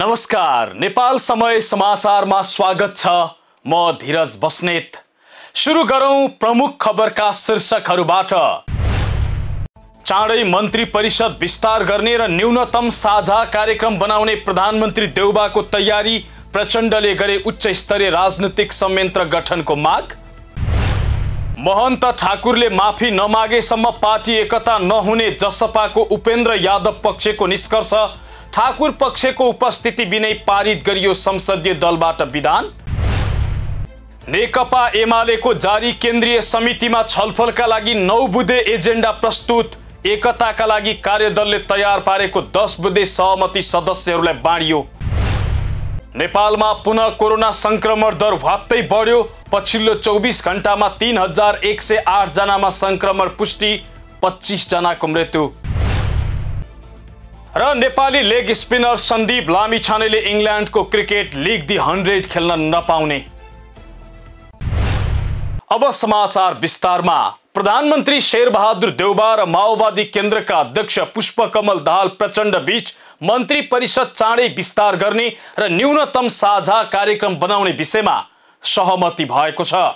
नमस्कार नेपाल समय समाचारमा स्वागत छ म धीरज बस्नेत सुरु गरौँ प्रमुख खबरका शीर्षकहरूबाट चाँडै मन्त्री परिषद विस्तार गर्ने र न्यूनतम साझा कार्यक्रम बनाउने प्रधानमन्त्री देउबाको तयारी प्रचण्डले गरे उच्च स्तरीय राजनीतिक संयन्त्र गठनको माग महन्त ठाकुरले माफी नमागेसम्म पार्टी एकता नहुने जसपाको उपेन्द्र यादव पक्षको निष्कर्ष ठाकुर पक्षको उपस्थिति विनय पारित गरियो संसदीय दलबाट विधान नेकपा एमालेको जारी केन्द्रीय समितिमा छलफलका लागि नौ बुधे एजेन्डा प्रस्तुत एकताका लागि कार्यदलले तयार पारेको दस बुधे सहमति सदस्यहरूलाई बाँडियो नेपालमा पुनः कोरोना संक्रमण दर वात्तै बढ्यो पछिल्लो चौबिस घन्टामा तिन हजार एक सय आठजनामा सङ्क्रमण पुष्टि पच्चिसजनाको मृत्यु र नेपाली लेग स्पिनर सन्दीप लामिछानेले इङ्ल्यान्डको क्रिकेट लिग दि हन्ड्रेड खेल्न नपाउने अब समाचार विस्तारमा प्रधानमन्त्री शेरबहादुर देउबा र माओवादी केन्द्रका अध्यक्ष पुष्पकमल दाहाल प्रचण्ड बीच मन्त्री परिषद चाँडै विस्तार गर्ने र न्यूनतम साझा कार्यक्रम बनाउने विषयमा सहमति भएको छ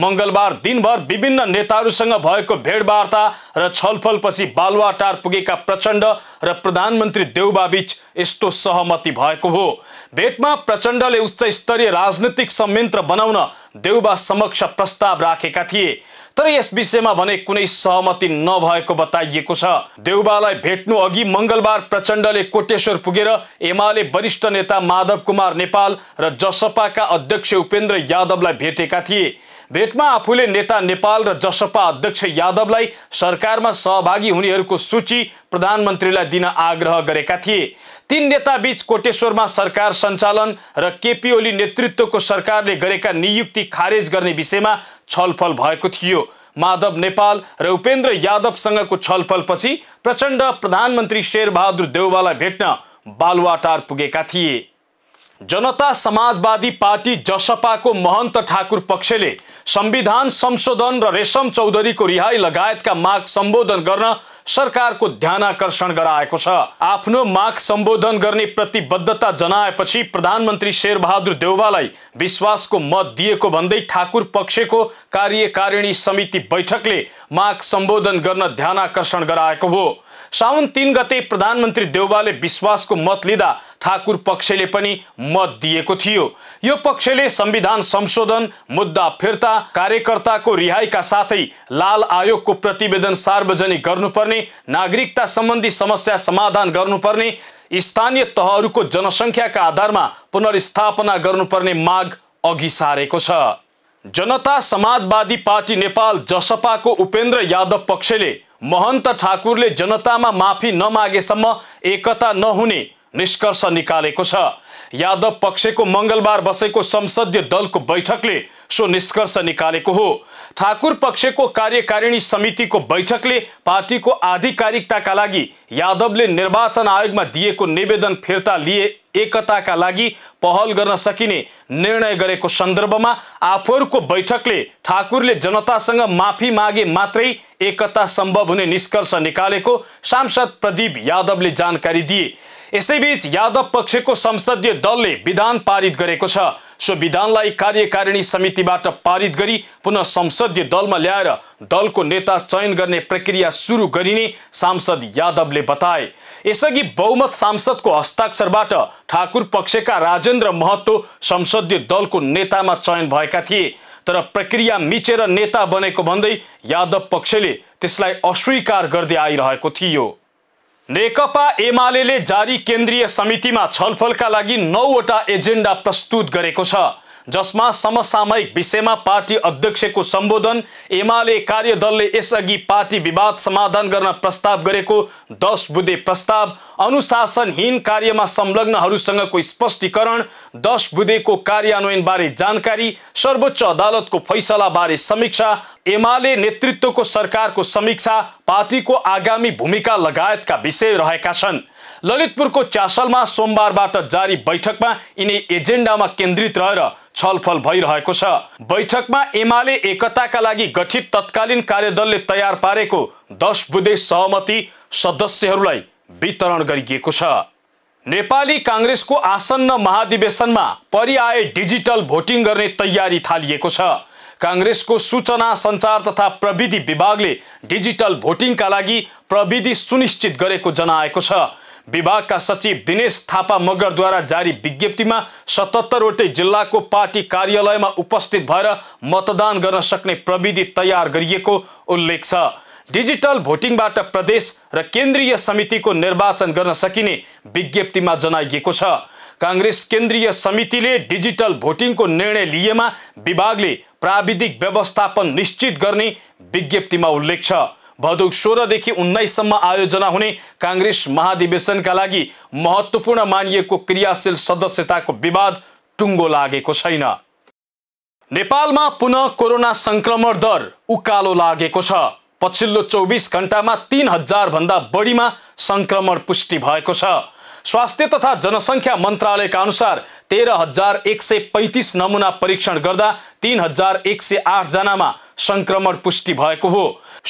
मङ्गलबार दिनभर विभिन्न नेताहरूसँग भएको भेटवार्ता र छलफलपछि बालुवाटार पुगेका प्रचण्ड र प्रधानमन्त्री देउबाबीच यस्तो सहमति भएको हो भेटमा प्रचण्डले उच्च स्तरीय राजनीतिक संयन्त्र बनाउन देउबा समक्ष प्रस्ताव राखेका थिए तर यस विषयमा भने कुनै सहमति नभएको बताइएको छ देउबालाई भेट्नु अघि मङ्गलबार प्रचण्डले कोटेश्वर पुगेर एमाले वरिष्ठ नेता माधव कुमार नेपाल र जसपाका अध्यक्ष उपेन्द्र यादवलाई भेटेका थिए भेटमा आफूले नेता नेपाल र जसपा अध्यक्ष यादवलाई सरकारमा सहभागी हुनेहरूको सूची प्रधानमन्त्रीलाई दिन आग्रह गरेका थिए तीन नेताबीच कोटेश्वरमा सरकार सञ्चालन र केपी ओली नेतृत्वको सरकारले गरेका नियुक्ति खारेज गर्ने विषयमा छलफल भएको थियो माधव नेपाल र उपेन्द्र यादवसँगको छलफलपछि प्रचण्ड प्रधानमन्त्री शेरबहादुर देउवालाई भेट्न बालुवाटार पुगेका थिए जनता समाजवादी पार्टी जसपाको महन्त ठाकुर पक्षले संविधान संशोधन र रेशम चौधरीको रिहाई लगायतका माग सम्बोधन गर्न सरकारको ध्यान आकर्षण गराएको छ आफ्नो माग सम्बोधन गर्ने प्रतिबद्धता जनाएपछि प्रधानमन्त्री शेरबहादुर देउवालाई विश्वासको मत दिएको भन्दै ठाकुर पक्षको कार्यकारिणी समिति बैठकले माग सम्बोधन गर्न ध्यान आकर्षण गराएको हो साउन तिन गते प्रधानमन्त्री देउबाले विश्वासको मत लिँदा ठाकुर पक्षले पनि मत दिएको थियो यो पक्षले संविधान संशोधन मुद्दा फिर्ता कार्यकर्ताको रिहाईका साथै लाल आयोगको प्रतिवेदन सार्वजनिक गर्नुपर्ने नागरिकता सम्बन्धी समस्या समाधान गर्नुपर्ने स्थानीय तहहरूको जनसङ्ख्याका आधारमा पुनर्स्थापना गर्नुपर्ने माग अघि सारेको छ जनता समाजवादी पार्टी नेपाल जसपाको उपेन्द्र यादव पक्षले महन्त ठाकुरले जनतामा माफी नमागेसम्म एकता नहुने निष्कर्ष निकालेको छ यादव पक्षको मङ्गलबार बसेको संसदीय दलको बैठकले सो निष्कर्ष निकालेको हो ठाकुर पक्षको कार्यकारिणी समितिको बैठकले पार्टीको आधिकारिकताका लागि यादवले निर्वाचन आयोगमा दिएको निवेदन फिर्ता लिए एकताका लागि पहल गर्न सकिने निर्णय गरेको सन्दर्भमा आफूहरूको बैठकले ठाकुरले जनतासँग माफी मागे मात्रै एकता सम्भव हुने निष्कर्ष निकालेको सांसद प्रदीप यादवले जानकारी दिए यसैबीच यादव पक्षको संसदीय दलले विधान पारित गरेको छ सो विधानलाई कार्यकारिणी समितिबाट पारित गरी पुनः संसदीय दलमा ल्याएर दलको नेता चयन गर्ने प्रक्रिया सुरु गरिने सांसद यादवले बताए यसअघि बहुमत सांसदको हस्ताक्षरबाट ठाकुर पक्षका राजेन्द्र महतो संसदीय दलको नेतामा चयन भएका थिए तर प्रक्रिया मिचेर नेता बनेको भन्दै यादव पक्षले त्यसलाई अस्वीकार गर्दै आइरहेको थियो नेकपा एमाले जारी केन्द्रीय समितिमा छलफलका लागि नौवटा एजेन्डा प्रस्तुत गरेको छ जसमा समसामयिक विषयमा पार्टी अध्यक्षको सम्बोधन एमाले कार्यदलले यसअघि पार्टी विवाद समाधान गर्न प्रस्ताव गरेको दस बुधे प्रस्ताव अनुशासनहीन कार्यमा संलग्नहरूसँगको स्पष्टीकरण दस बुधेको कार्यान्वयनबारे जानकारी सर्वोच्च अदालतको फैसलाबारे समीक्षा एमाले नेतृत्वको सरकारको समीक्षा पार्टीको आगामी भूमिका लगायतका विषय रहेका छन् ललितपुरको च्यासलमा सोमबारबाट जारी बैठकमा यिनै एजेन्डामा केन्द्रित रहेर छलफल भइरहेको छ बैठकमा एमाले एकताका लागि गठित तत्कालीन कार्यदलले तयार पारेको दस बुधे सहमति सदस्यहरूलाई वितरण गरिएको छ नेपाली काङ्ग्रेसको आसन्न महाधिवेशनमा परिआए डिजिटल भोटिङ गर्ने तयारी थालिएको छ काङ्ग्रेसको सूचना सञ्चार तथा प्रविधि विभागले डिजिटल भोटिङका लागि प्रविधि सुनिश्चित गरेको जनाएको छ विभागका सचिव दिनेश थापा मगरद्वारा जारी विज्ञप्तिमा सतहत्तरवटै जिल्लाको पार्टी कार्यालयमा उपस्थित भएर मतदान गर्न सक्ने प्रविधि तयार गरिएको उल्लेख छ डिजिटल भोटिङबाट प्रदेश र केन्द्रीय समितिको निर्वाचन गर्न सकिने विज्ञप्तिमा जनाइएको छ काङ्ग्रेस केन्द्रीय समितिले डिजिटल भोटिङको निर्णय लिएमा विभागले प्राविधिक व्यवस्थापन निश्चित गर्ने विज्ञप्तिमा उल्लेख छ भदौ सोह्रदेखि उन्नाइससम्म आयोजना हुने काङ्ग्रेस महाधिवेशनका लागि महत्त्वपूर्ण मानिएको क्रियाशील सदस्यताको विवाद टुङ्गो लागेको छैन नेपालमा पुनः कोरोना सङ्क्रमण दर उकालो लागेको छ पछिल्लो चौबिस घन्टामा तिन हजारभन्दा बढीमा सङ्क्रमण पुष्टि भएको छ स्वास्थ्य तथा जनसङ्ख्या मन्त्रालयका अनुसार तेह्र हजार एक सय पैँतिस नमुना परीक्षण गर्दा तिन हजार एक सय आठजनामा सङ्क्रमण पुष्टि भएको हो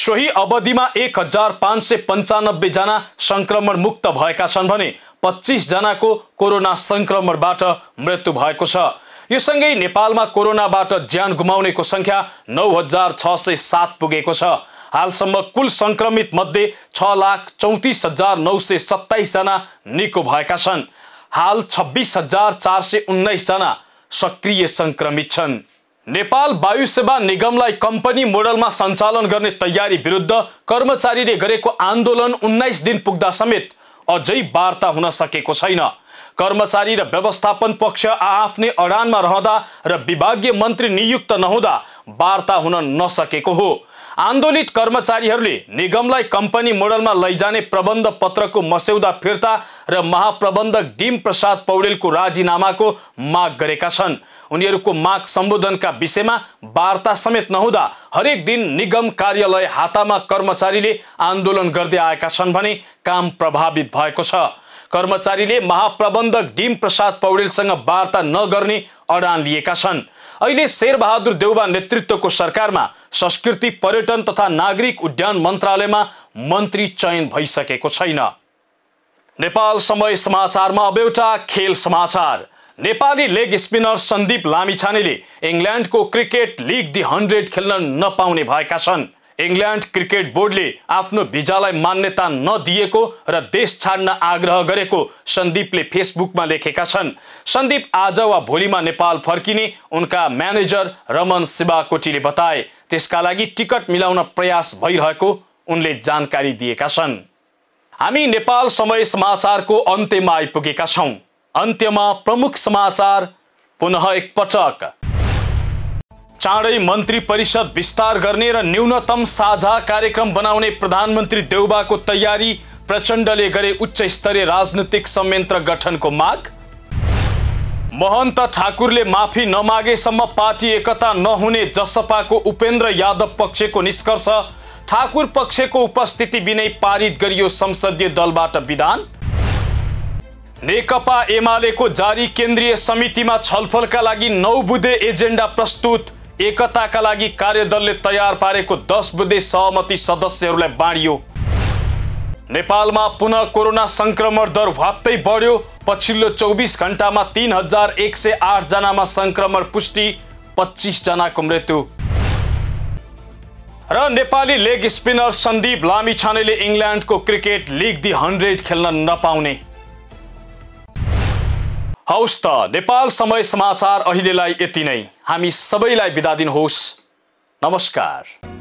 सोही अवधिमा एक हजार पाँच सय पन्चानब्बेजना सङ्क्रमण मुक्त भएका छन् भने पच्चिसजनाको कोरोना सङ्क्रमणबाट मृत्यु भएको छ यो सँगै नेपालमा कोरोनाबाट ज्यान गुमाउनेको सङ्ख्या नौ हजार छ सय सात पुगेको छ हालसम्म कुल सङ्क्रमित मध्ये छ लाख चौतिस हजार नौ सय सत्ताइसजना निको भएका छन् हाल छब्बिस हजार चार सय उन्नाइसजना सक्रिय सङ्क्रमित छन् नेपाल वायु सेवा निगमलाई कम्पनी मोडलमा सञ्चालन गर्ने तयारी विरुद्ध कर्मचारीले गरेको आन्दोलन उन्नाइस दिन पुग्दा समेत अझै वार्ता हुन सकेको छैन कर्मचारी र व्यवस्थापन पक्ष आआफ्नै अडानमा रहँदा र विभागीय मन्त्री नियुक्त नहुँदा वार्ता हुन नसकेको हो आन्दोलित कर्मचारीहरूले निगमलाई कम्पनी मोडलमा लैजाने प्रबन्ध पत्रको मस्यौदा फिर्ता र महाप्रबन्धक डिम प्रसाद पौडेलको राजीनामाको माग गरेका छन् उनीहरूको माग सम्बोधनका विषयमा वार्ता समेत नहुँदा हरेक दिन निगम कार्यालय हातामा कर्मचारीले आन्दोलन गर्दै आएका छन् भने काम प्रभावित भएको छ कर्मचारीले महाप्रबन्धक डिम प्रसाद पौडेलसँग वार्ता नगर्ने अडान लिएका छन् अहिले शेरबहादुर देउबा नेतृत्वको सरकारमा संस्कृति पर्यटन तथा नागरिक उड्डयन मन्त्रालयमा मन्त्री चयन भइसकेको छैन नेपाल समय समाचारमा अब एउटा खेल समाचार नेपाली लेग स्पिनर सन्दीप लामिछानेले इङ्ल्यान्डको क्रिकेट लिग दि हन्ड्रेड खेल्न नपाउने भएका छन् इङ्ल्यान्ड क्रिकेट बोर्डले आफ्नो भिजालाई मान्यता नदिएको र देश छाड्न आग्रह गरेको सन्दीपले फेसबुकमा लेखेका छन् सन्दीप आज वा भोलिमा नेपाल फर्किने उनका म्यानेजर रमन शिवाकोटीले बताए त्यसका लागि टिकट मिलाउन प्रयास भइरहेको उनले जानकारी दिएका छन् हामी नेपाल समय समाचारको अन्त्यमा आइपुगेका छौँ अन्त्यमा प्रमुख समाचार पुनः एकपटक चाँडै मन्त्री परिषद विस्तार गर्ने र न्यूनतम साझा कार्यक्रम बनाउने प्रधानमन्त्री देउबाको तयारी प्रचण्डले गरे उच्च स्तरीय राजनीतिक संयन्त्र गठनको माग महन्त ठाकुरले माफी नमागेसम्म पार्टी एकता नहुने जसपाको उपेन्द्र यादव पक्षको निष्कर्ष ठाकुर पक्षको उपस्थिति बिनै पारित गरियो संसदीय दलबाट विधान नेकपा एमालेको जारी केन्द्रीय समितिमा छलफलका लागि नौ बुधे एजेन्डा प्रस्तुत एकताका लागि कार्यदलले तयार पारेको दस विदेश सहमति सदस्यहरूलाई बाँडियो नेपालमा पुनः कोरोना संक्रमण दर वात्तै बढ्यो पछिल्लो चौबिस घन्टामा तिन हजार एक सय आठजनामा सङ्क्रमण पुष्टि पच्चिसजनाको मृत्यु र नेपाली लेग स्पिनर सन्दीप लामिछानेले इङ्ल्यान्डको क्रिकेट लिग दि हन्ड्रेड खेल्न नपाउने हौस् त नेपाल समय समाचार अहिलेलाई यति नै हामी सबैलाई बिदा दिनुहोस् नमस्कार